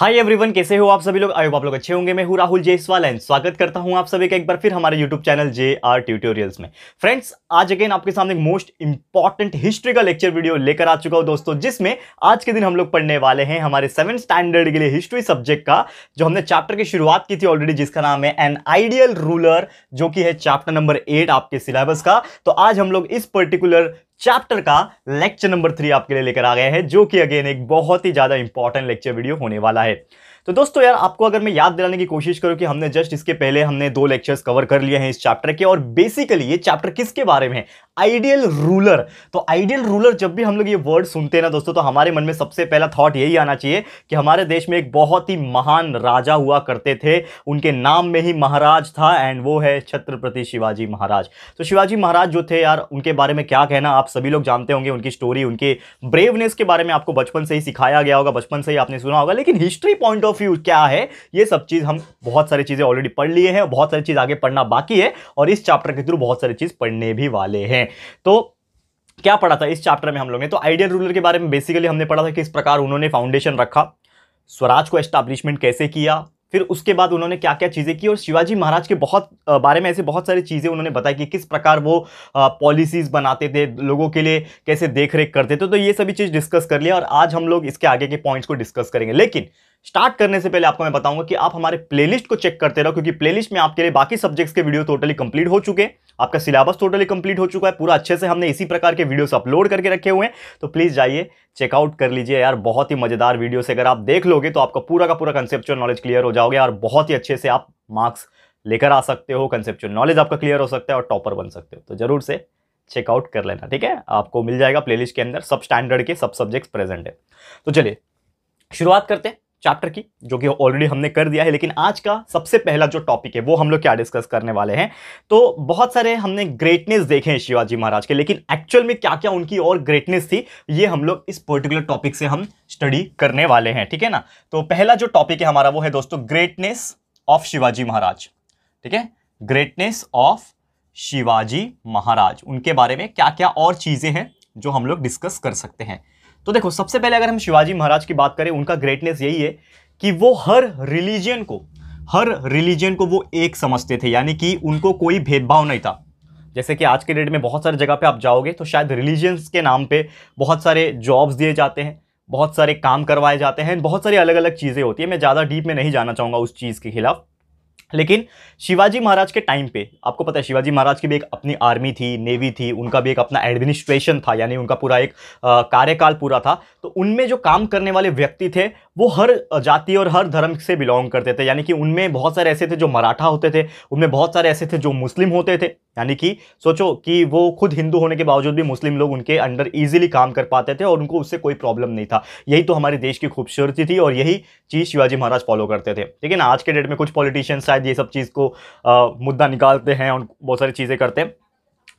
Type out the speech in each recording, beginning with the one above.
hi everyone कैसे हो आप सभी लोग आयो आप लोग अच्छे होंगे मैं हूँ राहुल जयसवाल एंड स्वागत करता हूँ आप सभी का एक बार फिर हमारे YouTube channel J R tutorials में फ्रेंड्स आज अगेन आपके सामने एक मोस्ट इंपॉर्टेंट हिस्ट्री का लेक्चर वीडियो लेकर आ चुका हूँ दोस्तों जिसमें आज के दिन हम लोग पढ़ने वाले हैं हमारे सेवन स्टैंडर्ड के लिए हिस्ट्री सब्जेक्ट का जो हमने चैप्टर की शुरुआत की थी ऑलरेडी जिसका नाम है एन आइडियल रूलर जो कि है चैप्टर नंबर एट आपके सिलेबस का तो आज हम लोग इस पर्टिकुलर चैप्टर का लेक्चर नंबर थ्री आपके लिए लेकर आ गए हैं जो कि अगेन एक बहुत ही ज़्यादा इंपॉर्टेंट लेक्चर वीडियो होने वाला है तो दोस्तों यार आपको अगर मैं याद दिलाने की कोशिश करूँ कि हमने जस्ट इसके पहले हमने दो लेक्चर्स कवर कर लिए हैं इस चैप्टर के और बेसिकली ये चैप्टर किसके बारे में आइडियल रूलर तो आइडियल रूलर जब भी हम लोग ये वर्ड सुनते हैं ना दोस्तों तो हमारे मन में सबसे पहला थॉट यही आना चाहिए कि हमारे देश में एक बहुत ही महान राजा हुआ करते थे उनके नाम में ही महाराज था एंड वो है छत्रपति शिवाजी महाराज तो शिवाजी महाराज जो थे यार उनके बारे में क्या कहना आप सभी लोग जानते होंगे उनकी स्टोरी उनके ब्रेवनेस के बारे में आपको बचपन से ही सिखाया गया होगा बचपन से ही आपने सुना होगा लेकिन history point of of view क्या है ये सब चीज़ हम बहुत सारी चीज़ें ऑलरेडी पढ़ लिए हैं बहुत सारी चीज़ आगे पढ़ना बाकी है और इस चैप्टर के थ्रू बहुत सारी चीज़ पढ़ने भी वाले हैं तो क्या पढ़ा था इस चैप्टर में हम लोग ने तो आइडियल रूलर के बारे में बेसिकली हमने पढ़ा था कि इस प्रकार उन्होंने फाउंडेशन रखा स्वराज को एस्टाब्लिशमेंट कैसे किया फिर उसके बाद उन्होंने क्या क्या चीज़ें की और शिवाजी महाराज के बहुत बारे में ऐसे बहुत सारी चीज़ें उन्होंने बताई कि किस प्रकार वो पॉलिसीज़ बनाते थे लोगों के लिए कैसे देखरेख करते थे तो ये सभी चीज़ डिस्कस कर लिया और आज हम लोग इसके आगे के पॉइंट्स को डिस्कस करेंगे लेकिन स्टार्ट करने से पहले आपको मैं बताऊंगा कि आप हमारे प्लेलिस्ट को चेक करते रहो क्योंकि प्लेलिस्ट में आपके लिए बाकी सब्जेक्ट्स के वीडियो टोटली कंप्लीट हो चुके हैं आपका सिलेबस टोटली कंप्लीट हो चुका है पूरा अच्छे से हमने इसी प्रकार के वीडियोस अपलोड करके रखे हुए हैं तो प्लीज़ जाइए चेकआउट कर लीजिए यार बहुत ही मज़ेदार वीडियोस अगर आप देख लोगे तो आपका पूरा का पूरा कंसेप्चुअल नॉलेज क्लियर हो जाओगे और बहुत ही अच्छे से आप मार्क्स लेकर आ सकते हो कंसेप्चुअल नॉलेज आपका क्लियर हो सकता है और टॉपर बन सकते हो तो ज़रूर से चेकआउट कर लेना ठीक है आपको मिल जाएगा प्लेलिस्ट के अंदर सब स्टैंडर्ड के सब सब्जेक्ट्स प्रेजेंट है तो चलिए शुरुआत करते हैं चैप्टर की जो कि ऑलरेडी हमने कर दिया है लेकिन आज का सबसे पहला जो टॉपिक है वो हम लोग क्या डिस्कस करने वाले हैं तो बहुत सारे हमने ग्रेटनेस देखे हैं शिवाजी महाराज के लेकिन एक्चुअल में क्या क्या उनकी और ग्रेटनेस थी ये हम लोग इस पर्टिकुलर टॉपिक से हम स्टडी करने वाले हैं ठीक है ना तो पहला जो टॉपिक है हमारा वो है दोस्तों ग्रेटनेस ऑफ शिवाजी महाराज ठीक है ग्रेटनेस ऑफ शिवाजी महाराज उनके बारे में क्या क्या और चीज़ें हैं जो हम लोग डिस्कस कर सकते हैं तो देखो सबसे पहले अगर हम शिवाजी महाराज की बात करें उनका ग्रेटनेस यही है कि वो हर रिलीजन को हर रिलीजन को वो एक समझते थे यानी कि उनको कोई भेदभाव नहीं था जैसे कि आज के डेट में बहुत सारे जगह पे आप जाओगे तो शायद रिलीजन्स के नाम पे बहुत सारे जॉब्स दिए जाते हैं बहुत सारे काम करवाए जाते हैं बहुत सारी अलग अलग चीज़ें होती हैं मैं ज़्यादा डीप में नहीं जाना चाहूँगा उस चीज़ के खिलाफ लेकिन शिवाजी महाराज के टाइम पे आपको पता है शिवाजी महाराज की भी एक अपनी आर्मी थी नेवी थी उनका भी एक अपना एडमिनिस्ट्रेशन था यानी उनका पूरा एक कार्यकाल पूरा था तो उनमें जो काम करने वाले व्यक्ति थे वो हर जाति और हर धर्म से बिलोंग करते थे यानी कि उनमें बहुत सारे ऐसे थे जो मराठा होते थे उनमें बहुत सारे ऐसे थे जो मुस्लिम होते थे यानी कि सोचो कि वो खुद हिंदू होने के बावजूद भी मुस्लिम लोग उनके अंडर ईजिली काम कर पाते थे और उनको उससे कोई प्रॉब्लम नहीं था यही तो हमारे देश की खूबसूरती थी और यही चीज़ शिवाजी महाराज फॉलो करते थे ठीक है ना आज के डेट में कुछ पॉलिटिशियंस शायद ये सब चीज़ को आ, मुद्दा निकालते हैं और बहुत सारी चीज़ें करते हैं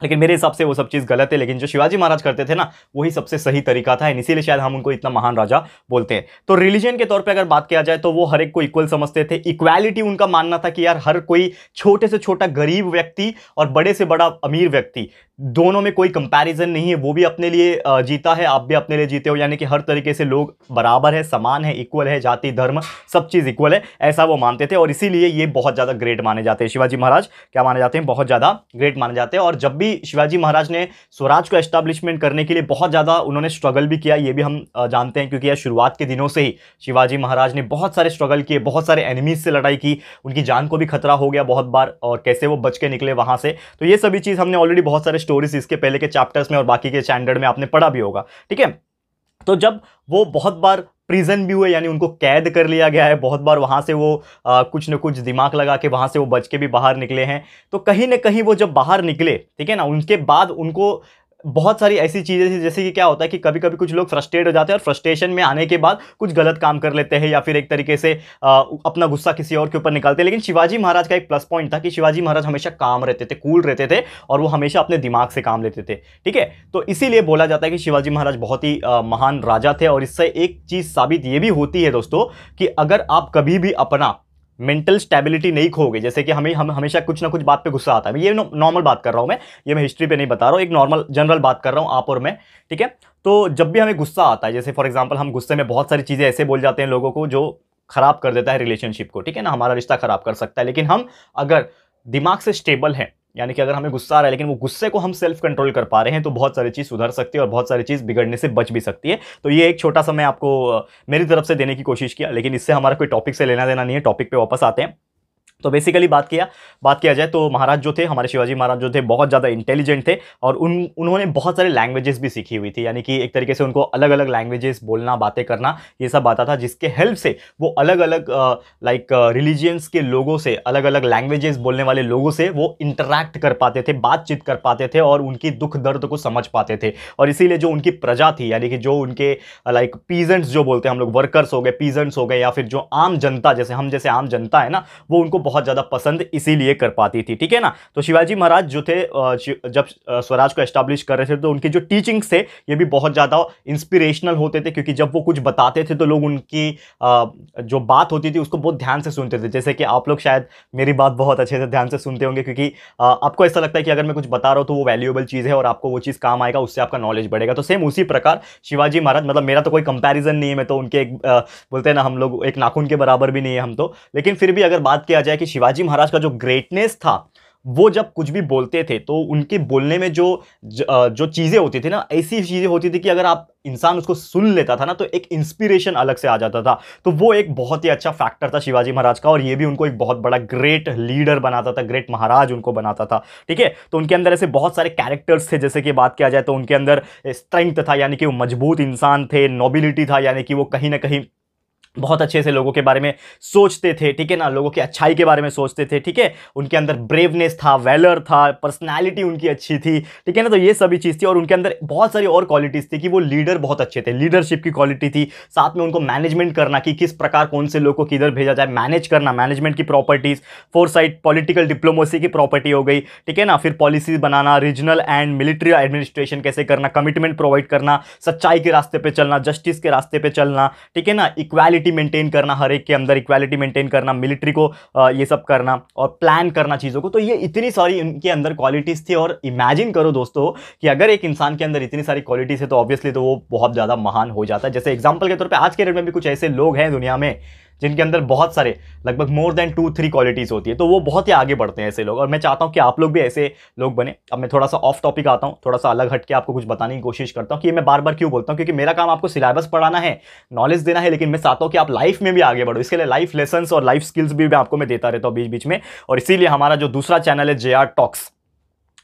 लेकिन मेरे हिसाब से वो सब चीज़ गलत है लेकिन जो शिवाजी महाराज करते थे ना वही सबसे सही तरीका था इसीलिए शायद हम उनको इतना महान राजा बोलते हैं तो रिलीजन के तौर पे अगर बात किया जाए तो वो हर एक को इक्वल समझते थे इक्वालिटी उनका मानना था कि यार हर कोई छोटे से छोटा गरीब व्यक्ति और बड़े से बड़ा अमीर व्यक्ति दोनों में कोई कंपैरिजन नहीं है वो भी अपने लिए जीता है आप भी अपने लिए जीते हो यानी कि हर तरीके से लोग बराबर है समान है इक्वल है जाति धर्म सब चीज़ इक्वल है ऐसा वो मानते थे और इसीलिए ये बहुत ज़्यादा ग्रेट माने जाते हैं शिवाजी महाराज क्या माने जाते हैं बहुत ज़्यादा ग्रेट माने जाते हैं और जब भी शिवाजी महाराज ने स्वराज को एस्टाब्लिशमेंट करने के लिए बहुत ज़्यादा उन्होंने स्ट्रगल भी किया ये भी हम जानते हैं क्योंकि यह शुरुआत के दिनों से ही शिवाजी महाराज ने बहुत सारे स्ट्रगल किए बहुत सारे एनिमीज से लड़ाई की उनकी जान को भी खतरा हो गया बहुत बार और कैसे वो बच के निकले वहाँ से तो ये सभी चीज़ हमने ऑलरेडी बहुत सारे स्टोरीज इसके पहले के चैप्टर्स में और बाकी के स्टैंडर्ड में आपने पढ़ा भी होगा ठीक है तो जब वो बहुत बार प्रिजन भी हुए यानी उनको कैद कर लिया गया है बहुत बार वहाँ से वो आ, कुछ न कुछ दिमाग लगा के वहाँ से वो बच के भी बाहर निकले हैं तो कहीं ना कहीं वो जब बाहर निकले ठीक है ना उनके बाद उनको बहुत सारी ऐसी चीज़ें थी जैसे कि क्या होता है कि कभी कभी कुछ लोग फ्रस्ट्रेट हो जाते हैं और फ्रस्ट्रेशन में आने के बाद कुछ गलत काम कर लेते हैं या फिर एक तरीके से आ, अपना गुस्सा किसी और के ऊपर निकालते हैं लेकिन शिवाजी महाराज का एक प्लस पॉइंट था कि शिवाजी महाराज हमेशा काम रहते थे कूल रहते थे और वो हमेशा अपने दिमाग से काम लेते थे ठीक है तो इसीलिए बोला जाता है कि शिवाजी महाराज बहुत ही महान राजा थे और इससे एक चीज़ साबित ये भी होती है दोस्तों कि अगर आप कभी भी अपना मेंटल स्टेबिलिटी नहीं खोगे जैसे कि हमें हम हमेशा कुछ ना कुछ बात पे गुस्सा आता है ये नॉर्मल बात कर रहा हूँ मैं ये मैं हिस्ट्री पे नहीं बता रहा हूँ एक नॉर्मल जनरल बात कर रहा हूँ आप और मैं ठीक है तो जब भी हमें गुस्सा आता है जैसे फॉर एग्जाम्पल हम गुस्से में बहुत सारी चीज़ें ऐसे बोल जाते हैं लोगों को जो ख़राब कर देता है रिलेशनशिप को ठीक है ना हमारा रिश्ता ख़राब कर सकता है लेकिन हम अगर दिमाग से स्टेबल हैं यानी कि अगर हमें गुस्सा आ रहा है लेकिन वो गुस्से को हम सेल्फ कंट्रोल कर पा रहे हैं तो बहुत सारी चीज़ सुधर सकती है और बहुत सारी चीज़ बिगड़ने से बच भी सकती है तो ये एक छोटा सा मैं आपको मेरी तरफ से देने की कोशिश किया लेकिन इससे हमारा कोई टॉपिक से लेना देना नहीं है टॉपिक पे वापस आते हैं तो बेसिकली बात किया बात किया जाए तो महाराज जो थे हमारे शिवाजी महाराज जो थे बहुत ज़्यादा इंटेलिजेंट थे और उन उन्होंने बहुत सारे लैंग्वेजेस भी सीखी हुई थी यानी कि एक तरीके से उनको अलग अलग लैंग्वेजेस बोलना बातें करना ये सब आता था जिसके हेल्प से वो अलग अलग लाइक रिलीजियंस के लोगों से अलग अलग लैंग्वेजेस बोलने वाले लोगों से वो इंटरैक्ट कर पाते थे बातचीत कर पाते थे और उनकी दुख दर्द को समझ पाते थे और इसीलिए जो उनकी प्रजा थी यानी कि जो उनके लाइक पीजेंट्स जो बोलते हैं हम लोग वर्कर्स हो गए पीजेंट्स हो गए या फिर जो आम जनता जैसे हम जैसे आम जनता है ना वो उनको बहुत ज़्यादा पसंद इसीलिए कर पाती थी ठीक है ना तो शिवाजी महाराज जो थे जब स्वराज को एस्टाब्लिश कर रहे थे तो उनकी जो टीचिंग्स थे ये भी बहुत ज़्यादा इंस्पिरेशनल होते थे क्योंकि जब वो कुछ बताते थे तो लोग उनकी जो बात होती थी उसको बहुत ध्यान से सुनते थे जैसे कि आप लोग शायद मेरी बात बहुत अच्छे से ध्यान से सुनते होंगे क्योंकि आपको ऐसा लगता है कि अगर मैं कुछ बता रहा हूँ तो वो वैल्यूएबल चीज़ है और आपको वो चीज़ काम आएगा उससे आपका नॉलेज बढ़ेगा तो सेम उसी प्रकार शिवाजी महाराज मतलब मेरा तो कोई कंपैरिजन नहीं है मैं तो उनके एक बोलते हैं ना हम लोग एक नाखून के बराबर भी नहीं है हम तो लेकिन फिर भी अगर बात किया जाए कि शिवाजी महाराज का जो ग्रेटनेस था वो जब कुछ भी बोलते थे तो उनके बोलने में जो जो चीज़ें होती थी ना ऐसी चीज़ें होती थी कि अगर आप इंसान उसको सुन लेता था ना तो एक इंस्पिरेशन अलग से आ जाता था तो वो एक बहुत ही अच्छा फैक्टर था शिवाजी महाराज का और ये भी उनको एक बहुत बड़ा ग्रेट लीडर बनाता था ग्रेट महाराज उनको बनाता था ठीक है तो उनके अंदर ऐसे बहुत सारे कैरेक्टर्स थे जैसे कि बात किया जाए तो उनके अंदर स्ट्रेंथ था यानी कि वो मजबूत इंसान थे नोबिलिटी था यानी कि वो कहीं ना कहीं बहुत अच्छे से लोगों के बारे में सोचते थे ठीक है ना लोगों की अच्छाई के बारे में सोचते थे ठीक है उनके अंदर ब्रेवनेस था वेलर था पर्सनालिटी उनकी अच्छी थी ठीक है ना तो ये सभी चीज़ थी और उनके अंदर बहुत सारी और क्वालिटीज़ थी कि वो लीडर बहुत अच्छे थे लीडरशिप की क्वालिटी थी साथ में उनको मैनेजमेंट करना कि किस प्रकार कौन से लोग को किधर भेजा जाए मैनेज करना मैनेजमेंट की properties four side political diplomacy की प्रॉपर्टी हो गई ठीक है ना फिर पॉलिसीज बनाना रीजनल एंड मिलिट्री एडमिनिस्ट्रेशन कैसे करना कमिटमेंट प्रोवाइड करना सच्चाई के रास्ते पर चलना जस्टिस के रास्ते पर चलना ठीक है ना इक्वालिटी इक्वालिटी मेंटेन करना हर एक के अंदर इक्वालिटी मेंटेन करना मिलिट्री को ये सब करना और प्लान करना चीज़ों को तो ये इतनी सारी इनके अंदर क्वालिटीज़ थी और इमेजिन करो दोस्तों कि अगर एक इंसान के अंदर इतनी सारी क्वालिटीज़ है तो ऑब्वियसली तो वो बहुत ज़्यादा महान हो जाता है जैसे एग्जाम्पल के तौर पर आज के डेट में भी कुछ ऐसे लोग हैं दुनिया में जिनके अंदर बहुत सारे लगभग more than two three qualities होती है तो वो बहुत ही आगे बढ़ते हैं ऐसे लोग और मैं चाहता हूँ कि आप लोग भी ऐसे लोग बने अब मैं थोड़ा सा ऑफ टॉपिक आता हूँ थोड़ा सा अलग हट के आपको कुछ बताने की कोशिश करता हूँ कि मैं बार बार क्यों बोलता हूँ क्योंकि मेरा काम आपको सिलेबस पढ़ाना है नॉलेज देना है लेकिन मैं चाहता हूँ कि आप लाइफ में भी आगे बढ़ो इसके लिए लाइफ लेसन और लाइफ स्किल्स भी मैं आपको मैं देता रहता हूँ बीच बीच में और इसीलिए हमारा जो दूसरा चैनल है जे टॉक्स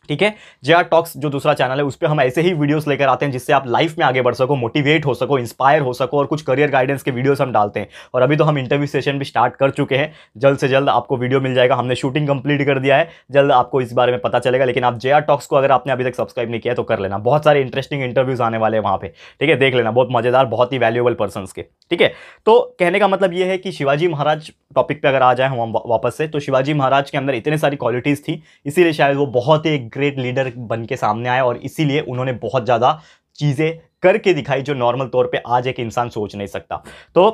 ठीक है जे आर टॉक्स जो दूसरा चैनल है उस पर हम ऐसे ही वीडियोस लेकर आते हैं जिससे आप लाइफ में आगे बढ़ सको मोटिवेट हो सको इंस्पायर हो सको और कुछ करियर गाइडेंस के वीडियोस हम डालते हैं और अभी तो हम इंटरव्यू सेशन भी स्टार्ट कर चुके हैं जल्द से जल्द आपको वीडियो मिल जाएगा हमने शूटिंग कंप्लीट कर दिया है जल्द आपको इस बारे में पता चलेगा लेकिन आप जे टॉक्स को अगर आपने अभी तक सब्सक्राइब नहीं किया तो कर लेना बहुत सारे इंटरेस्टिंग इंटरव्यूज़ आने वाले हैं वहाँ पर ठीक है देख लेना बहुत मज़ेदार बहुत ही वैल्यूएबल पर्सन के ठीक है तो कहने का मतलब ये है कि शिवाजी महाराज टॉपिक पर अगर आ जाए हम वापस से तो शिवाजी महाराज के अंदर इतने सारी क्वालिटीज़ थी इसीलिए शायद वो बहुत ही सीक्रेट लीडर बन के सामने आए और इसीलिए उन्होंने बहुत ज़्यादा चीज़ें करके दिखाई जो नॉर्मल तौर पे आज एक इंसान सोच नहीं सकता तो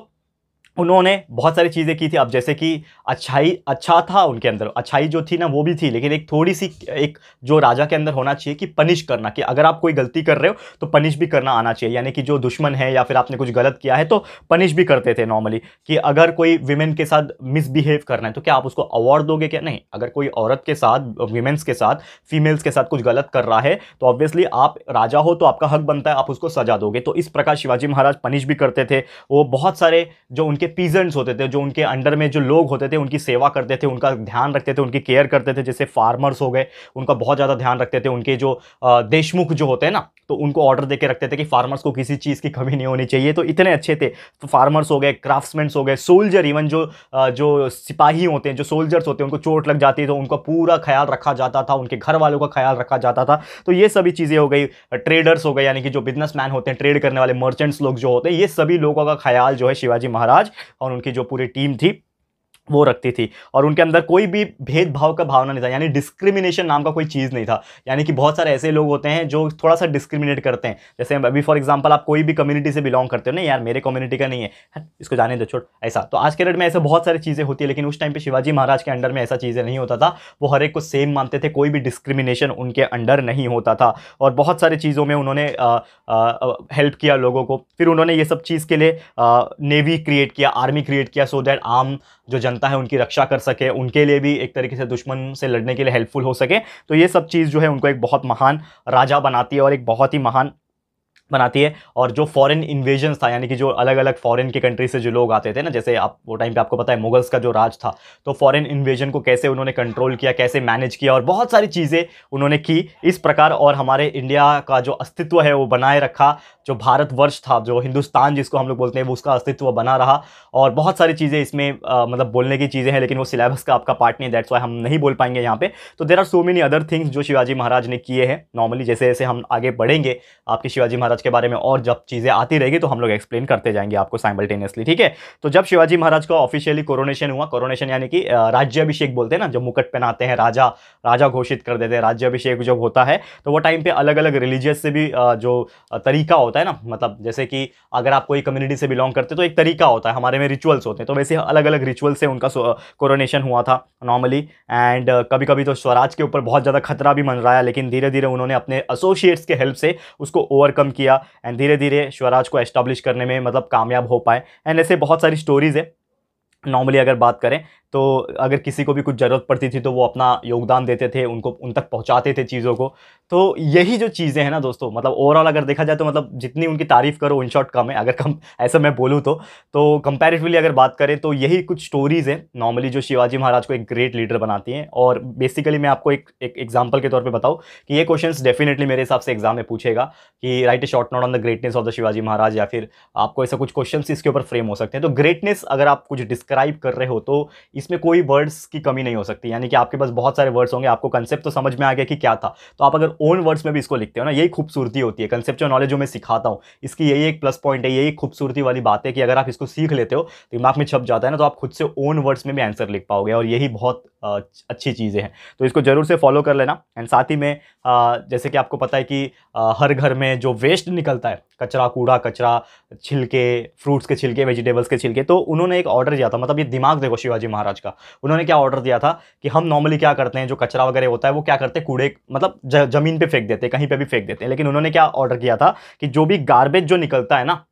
उन्होंने बहुत सारी चीज़ें की थी अब जैसे कि अच्छाई अच्छा था उनके अंदर अच्छाई जो थी ना वो भी थी लेकिन एक थोड़ी सी एक जो राजा के अंदर होना चाहिए कि पनिश करना कि अगर आप कोई गलती कर रहे हो तो पनिश भी करना आना चाहिए यानी कि जो दुश्मन है या फिर आपने कुछ गलत किया है तो पनिश भी करते थे नॉर्मली कि अगर कोई विमेन के साथ मिसबिहेव करना है तो क्या आप उसको अवार्ड दोगे क्या नहीं अगर कोई औरत के साथ वीमेंस के साथ फीमेल्स के साथ कुछ गलत कर रहा है तो ऑब्वियसली आप राजा हो तो आपका हक बनता है आप उसको सजा दोगे तो इस प्रकार शिवाजी महाराज पनिश भी करते थे वो बहुत सारे जो उनके उनके पीजेंट्स होते थे जो उनके अंडर में जो लोग होते थे उनकी सेवा करते थे उनका ध्यान रखते थे उनकी केयर करते थे जैसे फार्मर्स हो गए उनका बहुत ज़्यादा ध्यान रखते थे उनके जो देशमुख जो होते हैं ना तो उनको ऑर्डर दे के रखते थे कि फार्मर्स को किसी चीज़ की कमी नहीं होनी चाहिए तो इतने अच्छे थे तो फार्मर्स हो गए क्राफ्ट्समैन्स हो गए सोल्जर इवन जो जो सिपाही होते हैं जो सोल्जर्स होते हैं उनको चोट लग जाती है तो उनका पूरा ख्याल रखा जाता था उनके घर वालों का ख्याल रखा जाता था तो ये सभी चीज़ें हो गई ट्रेडर्स हो गए यानी कि जो बिजनेसमैन होते हैं ट्रेड करने वाले मर्चेंट्स लोग जो होते हैं ये सभी लोगों का ख्याल जो है शिवाजी महाराज और उनकी जो पूरी टीम थी वो रखती थी और उनके अंदर कोई भी भेदभाव का भावना नहीं था यानी डिस्क्रिमिनेशन नाम का कोई चीज़ नहीं था यानी कि बहुत सारे ऐसे लोग होते हैं जो थोड़ा सा डिस्क्रिमिनेट करते हैं जैसे अभी फॉर एग्जांपल आप कोई भी कम्युनिटी से बिलोंग करते हो ना यार मेरे कम्युनिटी का नहीं है इसको जाने दो छोड़ ऐसा तो आज के डेट में ऐसे बहुत सारी चीज़ें होती है लेकिन उस टाइम पर शिवाजी महाराज के अंडर में ऐसा चीज़ें नहीं होता था वो हर एक को सेम मानते थे कोई भी डिस्क्रिमिनेशन उनके अंडर नहीं होता था और बहुत सारी चीज़ों में उन्होंने हेल्प किया लोगों को फिर उन्होंने ये सब चीज़ के लिए नेवी क्रिएट किया आर्मी क्रिएट किया सो दैट आम जो जनता है उनकी रक्षा कर सके उनके लिए भी एक तरीके से दुश्मन से लड़ने के लिए हेल्पफुल हो सके तो ये सब चीज़ जो है उनको एक बहुत महान राजा बनाती है और एक बहुत ही महान बनाती है और जो फॉरेन इन्वेजन था यानी कि जो अलग अलग फॉरेन के कंट्री से जो लोग आते थे ना जैसे आप वो टाइम पे आपको पता है मुगल्स का जो राज था तो फॉरेन इन्वेजन को कैसे उन्होंने कंट्रोल किया कैसे मैनेज किया और बहुत सारी चीज़ें उन्होंने की इस प्रकार और हमारे इंडिया का जो अस्तित्व है वो बनाए रखा जो भारतवर्ष था जो हिंदुस्तान जिसको हम लोग बोलते हैं वो उसका अस्तित्व बना रहा और बहुत सारी चीज़ें इसमें आ, मतलब बोलने की चीज़ें हैं लेकिन वो सिलेबस का आपका पार्ट नहीं दैट्स वाई हम नहीं बोल पाएंगे यहाँ पे तो there are so many other things जो शिवाजी महाराज ने किए हैं नॉर्मली जैसे जैसे हम आगे बढ़ेंगे आपके शिवाजी महाराज महाराज के बारे में और जब चीज़ें आती रहेगी तो हम लोग एक्सप्लेन करते जाएंगे आपको साइमल्टेनियसली ठीक है तो जब शिवाजी महाराज का ऑफिशियली कोरोनेशन हुआ कोरोनेशन यानी कि राज्यभिषेक बोलते हैं ना जब मुकट पहनाते हैं राजा राजा घोषित कर देते हैं राज्यभिषेक जब होता है तो वो टाइम पे अलग अलग रिलीजियस से भी जो तरीका होता है ना मतलब जैसे कि अगर आप कोई कम्युनिटी से बिलोंग करते तो एक तरीका होता है हमारे में रिचुअल्स होते हैं तो वैसे अलग अलग रिचुअल से उनका कोरोनेशन हुआ था नॉर्मली एंड कभी कभी तो स्वराज के ऊपर बहुत ज़्यादा खतरा भी मन रहा है लेकिन धीरे धीरे उन्होंने अपने एसोसिएट्स के हेल्प से उसको ओवरकम किया किया एंड धीरे धीरे स्वराज को एस्टाब्लिश करने में मतलब कामयाब हो पाए एंड ऐसे बहुत सारी स्टोरीज़ है नॉर्मली अगर बात करें तो अगर किसी को भी कुछ ज़रूरत पड़ती थी तो वो अपना योगदान देते थे उनको उन तक पहुंचाते थे चीज़ों को तो यही जो चीज़ें हैं ना दोस्तों मतलब ओवरऑल अगर देखा जाए तो मतलब जितनी उनकी तारीफ़ करो इन शॉर्ट कम है अगर कम ऐसा मैं बोलूँ तो तो कंपैरेटिवली अगर बात करें तो यही कुछ स्टोरीज़ हैं नॉर्मली जो शिवाजी महाराज को एक ग्रेट लीडर बनाती हैं और बेसिकली मैं आपको एक एक एग्जाम्पल के तौर पर बताऊँ कि ये क्वेश्चन डेफिनेटली मेरे हिसाब से एग्जाम में पूछेगा कि write a short note on the greatness of the Shivaji Maharaj या फिर आपको ऐसा कुछ क्वेश्चन इसके ऊपर फ्रेम हो सकते हैं तो ग्रेटनेस अगर आप कुछ डिस्क डिस्क्राइब कर रहे हो तो इसमें कोई वर्ड्स की कमी नहीं हो सकती यानी कि आपके पास बहुत सारे वर्ड्स होंगे आपको कंसेप्ट तो समझ में आ गया कि क्या था तो आप अगर ओन वर्ड्स में भी इसको लिखते हो ना यही खूबसूरती होती है कंसेप्ट नॉलेज जो मैं सिखाता हूँ इसकी यही एक प्लस पॉइंट है यही खूबसूरती वाली बात है कि अगर आप इसको सीख लेते हो दिमाग में छप जाता है ना तो आप खुद से ओन वर्ड्स में भी आंसर लिख पाओगे और यही बहुत अच्छी चीज़ें हैं तो इसको ज़रूर से फॉलो कर लेना एंड साथ ही में जैसे कि आपको पता है कि हर घर में जो वेस्ट निकलता है कचरा कूड़ा कचरा छिलके फ्रूट्स के छिलके वेजिटेबल्स के छिलके तो उन्होंने एक ऑर्डर दिया था मतलब ये दिमाग देखो शिवाजी महाराज का उन्होंने क्या ऑर्डर दिया था कि हम नॉर्मली क्या करते हैं जो कचरा वगैरह होता है वो क्या करते हैं कूड़े मतलब जमीन पर फेंक देते हैं कहीं पर भी फेंक देते हैं लेकिन उन्होंने क्या ऑर्डर किया था कि जो भी गार्बेज जो निकलता है ना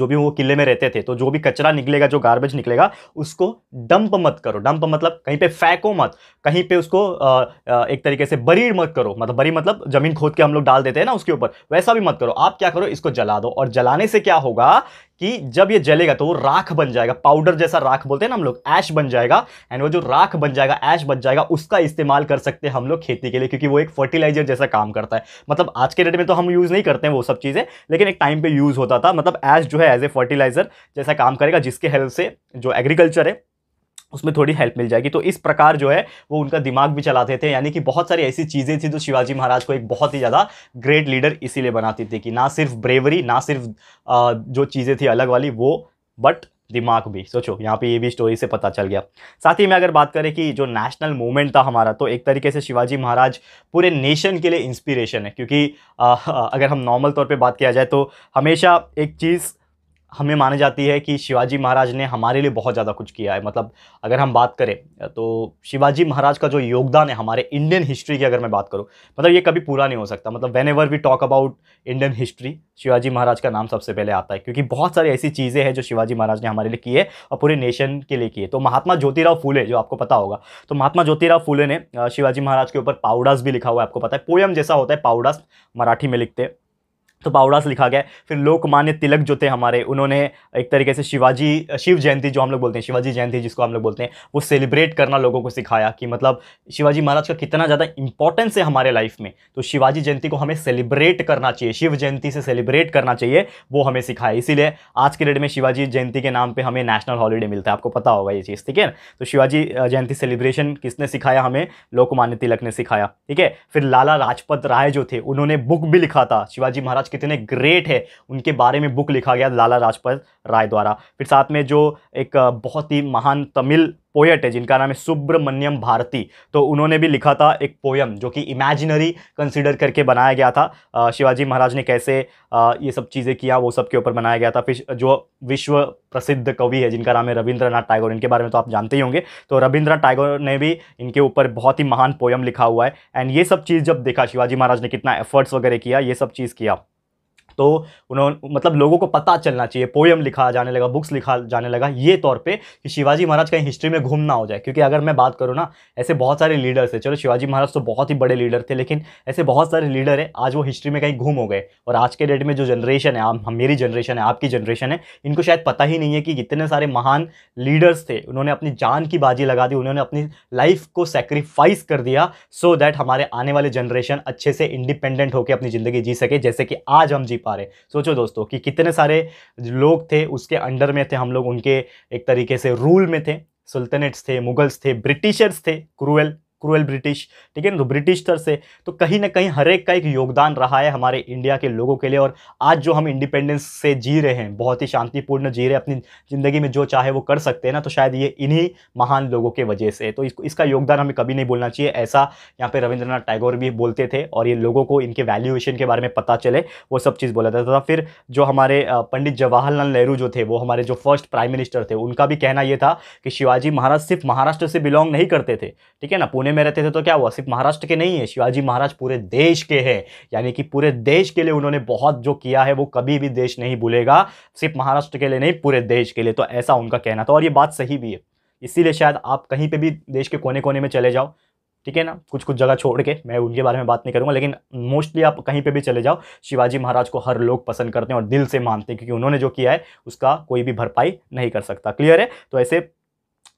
जो भी वो किले में रहते थे तो जो भी कचरा निकलेगा जो गार्बेज निकलेगा उसको डंप मत करो डंप मतलब कहीं पे फेंको मत कहीं पे उसको आ, आ, एक तरीके से बरी मत करो मतलब बरी मतलब जमीन खोद के हम लोग डाल देते हैं ना उसके ऊपर वैसा भी मत करो आप क्या करो इसको जला दो और जलाने से क्या होगा कि जब ये जलेगा तो वो राख बन जाएगा पाउडर जैसा राख बोलते हैं ना हम लोग ऐश बन जाएगा एंड वो जो राख बन जाएगा ऐश बन जाएगा उसका इस्तेमाल कर सकते हैं हम लोग खेती के लिए क्योंकि वो एक फर्टिलाइजर जैसा काम करता है मतलब आज के डेट में तो हम यूज़ नहीं करते हैं वो सब चीज़ें लेकिन एक टाइम पर यूज़ होता था मतलब ऐश जो है एज ए फर्टिलाइजर जैसा काम करेगा जिसके हेल्प से जो एग्रीकल्चर है उसमें थोड़ी हेल्प मिल जाएगी तो इस प्रकार जो है वो उनका दिमाग भी चलाते थे यानी कि बहुत सारी ऐसी चीज़ें थी जो शिवाजी महाराज को एक बहुत ही ज़्यादा ग्रेट लीडर इसीलिए बनाती थी कि ना सिर्फ ब्रेवरी ना सिर्फ जो चीज़ें थी अलग वाली वो बट दिमाग भी सोचो यहाँ पे ये भी स्टोरी से पता चल गया साथ ही में अगर बात करें कि जो नेशनल मूवमेंट था हमारा तो एक तरीके से शिवाजी महाराज पूरे नेशन के लिए इंस्पिरेशन है क्योंकि आ, अगर हम नॉर्मल तौर पे बात किया जाए तो हमेशा एक चीज़ हमें मानी जाती है कि शिवाजी महाराज ने हमारे लिए बहुत ज़्यादा कुछ किया है मतलब अगर हम बात करें तो शिवाजी महाराज का जो योगदान है हमारे इंडियन हिस्ट्री की अगर मैं बात करूँ मतलब ये कभी पूरा नहीं हो सकता मतलब whenever we talk about Indian history Shivaji Maharaj का नाम सबसे पहले आता है क्योंकि बहुत सारी ऐसी चीज़ें हैं जो शिवाजी महाराज ने हमारे लिए की है और पूरे नेशन के लिए की है तो महात्मा ज्योतिराव फूले जो आपको पता होगा तो महात्मा ज्योतिराव फूले ने शिवाजी महाराज के ऊपर पाउडास भी लिखा हुआ है आपको पता है पोयम जैसा होता है पाउडास मराठी में लिखते हैं तो पावड़ा से लिखा गया फिर लोकमान्य तिलक जो थे हमारे उन्होंने एक तरीके से शिवाजी शिव जयंती जो हम लोग बोलते हैं शिवाजी जयंती जिसको हम लोग बोलते हैं वो सेलिब्रेट करना लोगों को सिखाया कि मतलब शिवाजी महाराज का कितना ज़्यादा इंपॉर्टेंस है हमारे लाइफ में तो शिवाजी जयंती को हमें सेलिब्रेट करना चाहिए शिव जयंती से सेलिब्रेट करना चाहिए वो हमें सिखाया इसीलिए आज के डेट में शिवाजी जयंती के नाम पर हमें नेशनल हॉलीडे मिलता है आपको पता होगा ये चीज़ ठीक है तो शिवाजी जयंती सेलिब्रेशन किसने सिखाया हमें लोकमान्य तिलक ने सिखाया ठीक है फिर लाला राजपत राय जो थे उन्होंने बुक भी लिखा था शिवाजी महाराज कितने ग्रेट है उनके बारे में बुक लिखा गया लाला लाजपत राय द्वारा फिर साथ में जो एक बहुत ही महान तमिल पोएट है जिनका नाम है सुब्रमण्यम भारती तो उन्होंने भी लिखा था एक पोयम जो कि इमेजिनरी कंसिडर करके बनाया गया था शिवाजी महाराज ने कैसे ये सब चीज़ें किया वो सब के ऊपर बनाया गया था फिर जो विश्व प्रसिद्ध कवि है जिनका नाम है रविंद्रनाथ टैगोर इनके बारे में तो आप जानते ही होंगे तो रविंद्रनाथ टैगोर ने भी इनके ऊपर बहुत ही महान पोयम लिखा हुआ है एंड ये सब चीज़ जब देखा शिवाजी महाराज ने कितना एफर्ट्स वगैरह किया ये सब चीज़ किया तो उन्होंने मतलब लोगों को पता चलना चाहिए पोएम लिखा जाने लगा बुक्स लिखा जाने लगा ये तौर पे कि शिवाजी महाराज कहीं हिस्ट्री में घूम ना हो जाए क्योंकि अगर मैं बात करूँ ना ऐसे बहुत सारे लीडर्स है चलो शिवाजी महाराज तो बहुत ही बड़े लीडर थे लेकिन ऐसे बहुत सारे लीडर हैं आज वो हिस्ट्री में कहीं घूम हो गए और आज के डेट में जो जनरेशन है आप मेरी जनरेशन है आपकी जनरेशन है इनको शायद पता ही नहीं है कि कितने सारे महान लीडर्स थे उन्होंने अपनी जान की बाजी लगा दी उन्होंने अपनी लाइफ को सेक्रीफाइस कर दिया सो दैट हमारे आने वाले जनरेशन अच्छे से इंडिपेंडेंट होकर अपनी ज़िंदगी जी सके जैसे कि आज हम जी पा रहे सोचो दोस्तों कि कितने सारे लोग थे उसके अंडर में थे हम लोग उनके एक तरीके से रूल में थे सुल्तनेट्स थे मुगल्स थे ब्रिटिशर्स थे क्रूएल क्रूएल ब्रिटिश ठीक है ना तो ब्रिटिश तर से तो कहीं ना कहीं हर एक का एक योगदान रहा है हमारे इंडिया के लोगों के लिए और आज जो हम इंडिपेंडेंस से जी रहे हैं बहुत ही शांतिपूर्ण जी रहे हैं अपनी ज़िंदगी में जो चाहे वो कर सकते हैं ना तो शायद ये इन्हीं महान लोगों के वजह से तो इसको इसका योगदान हमें कभी नहीं बोलना चाहिए ऐसा यहाँ पर रविंद्रनाथ टैगोर भी बोलते थे और ये लोगों को इनके वैल्यूएशन के बारे में पता चले वो सब चीज़ बोला जाता था फिर जो हमारे पंडित जवाहरलाल नेहरू जो थे वो हमारे जो फर्स्ट प्राइम मिनिस्टर थे उनका भी कहना ये था कि शिवाजी महाराज सिर्फ महाराष्ट्र से बिलोंग नहीं करते थे ठीक है ना पुणे पुणे में रहते थे तो क्या हुआ सिर्फ महाराष्ट्र के नहीं है शिवाजी महाराज पूरे देश के हैं यानी कि पूरे देश के लिए उन्होंने बहुत जो किया है वो कभी भी देश नहीं भूलेगा सिर्फ महाराष्ट्र के लिए नहीं पूरे देश के लिए तो ऐसा उनका कहना था और ये बात सही भी है इसीलिए शायद आप कहीं पर भी देश के कोने कोने में चले जाओ ठीक है ना कुछ कुछ जगह छोड़ के मैं उनके बारे में बात नहीं करूंगा लेकिन मोस्टली आप कहीं पे भी चले जाओ शिवाजी महाराज को हर लोग पसंद करते हैं और दिल से मानते हैं क्योंकि उन्होंने जो किया है उसका कोई भी भरपाई नहीं कर सकता क्लियर है तो ऐसे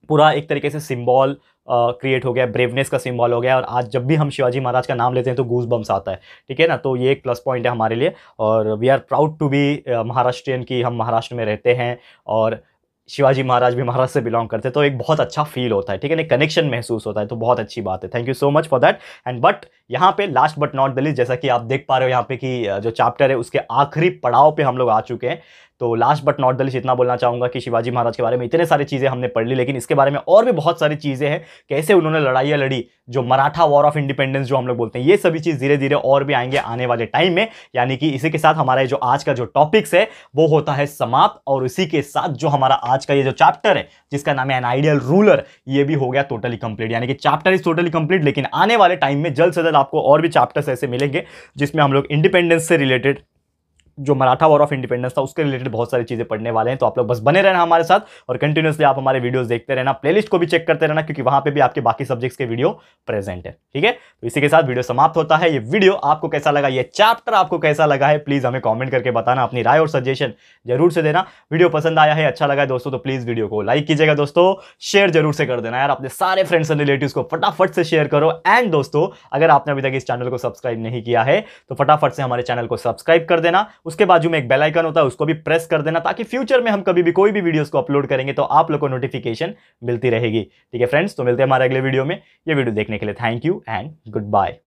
पूरा एक तरीके से सिम्बॉल क्रिएट हो गया ब्रेवनेस का सिम्बॉल हो गया और आज जब भी हम शिवाजी महाराज का नाम लेते हैं तो गूज बम्स आता है ठीक है ना तो ये एक प्लस पॉइंट है हमारे लिए और we are proud to be Maharashtrian की हम महाराष्ट्र में रहते हैं और शिवाजी महाराज भी महाराष्ट्र से बिलोंग करते हैं तो एक बहुत अच्छा फील होता है ठीक है ना कनेक्शन महसूस होता है तो बहुत अच्छी बात है thank you so much for that and but यहाँ पे last but not the least जैसा कि आप देख पा रहे हो यहाँ पे कि जो चैप्टर है उसके आखिरी पड़ाव पे हम लोग आ चुके हैं तो last but not the least इतना बोलना चाहूँगा कि शिवाजी महाराज के बारे में इतने सारी चीज़ें हमने पढ़ ली लेकिन इसके बारे में और भी बहुत सारी चीज़ें हैं कैसे उन्होंने लड़ाइयाँ लड़ी जो मराठा वॉर ऑफ इंडिपेंडेंस जो हम लोग बोलते हैं ये सभी चीज़ धीरे धीरे और भी आएंगे आने वाले टाइम में यानी कि इसी के साथ हमारा जो आज का जो टॉपिक्स है वो होता है समाप्त और इसी के साथ जो हमारा आज का ये जो चैप्टर है जिसका नाम है एन आइडियल रूलर ये भी हो गया टोटली कंप्लीट यानी कि चैप्टर इज टोटली कंप्लीट लेकिन आने वाले टाइम में जल्द से जल्द आपको और भी चैप्टर्स ऐसे मिलेंगे जिसमें हम लोग इंडिपेंडेंस से रिलेटेड जो मराठा वॉर ऑफ इंडिपेंडेंस था उसके रिलेटेड बहुत सारी चीज़ें पढ़ने वाले हैं तो आप लोग बस बने रहना हमारे साथ और कंटिन्यूसली आप हमारे वीडियोस देखते रहना प्लेलिस्ट को भी चेक करते रहना क्योंकि वहां पे भी आपके बाकी सब्जेक्ट्स के वीडियो प्रेजेंट है ठीक है तो इसी के साथ वीडियो समाप्त होता है ये वीडियो आपको कैसा लगा यह चैप्टर आपको कैसा लगा है प्लीज़ हमें कॉमेंट करके बताना अपनी राय और सजेशन जरूर से देना वीडियो पसंद आया है अच्छा लगा है दोस्तों तो प्लीज़ वीडियो को लाइक कीजिएगा दोस्तों शेयर जरूर से कर देना यार अपने सारे फ्रेंड्स एंड रिलेटिव को फटाफट से शेयर करो एंड दोस्तों अगर आपने अभी तक इस चैनल को सब्सक्राइब नहीं किया है तो फटाफट से हमारे चैनल को सब्सक्राइब कर देना उसके बाजू में एक बेल आइकन होता है उसको भी प्रेस कर देना ताकि फ्यूचर में हम कभी भी कोई भी वीडियोस को अपलोड करेंगे तो आप लोग को नोटिफिकेशन मिलती रहेगी ठीक है फ्रेंड्स तो मिलते हैं हमारे अगले वीडियो में ये वीडियो देखने के लिए thank you and good bye